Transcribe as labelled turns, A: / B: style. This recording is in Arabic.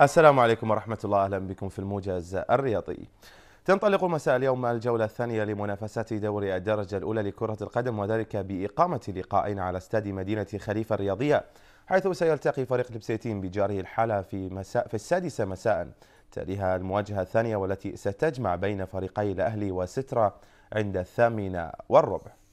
A: السلام عليكم ورحمة الله أهلا بكم في الموجز الرياضي تنطلق مساء اليوم الجولة الثانية لمنافسات دوري الدرجة الأولى لكرة القدم وذلك بإقامة لقائين على استاد مدينة خليفة الرياضية حيث سيلتقي فريق لبسيتين بجاره الحالة في, مساء في السادسة مساء تليها المواجهة الثانية والتي ستجمع بين فريقي الأهلي وسترة عند الثامنة والربع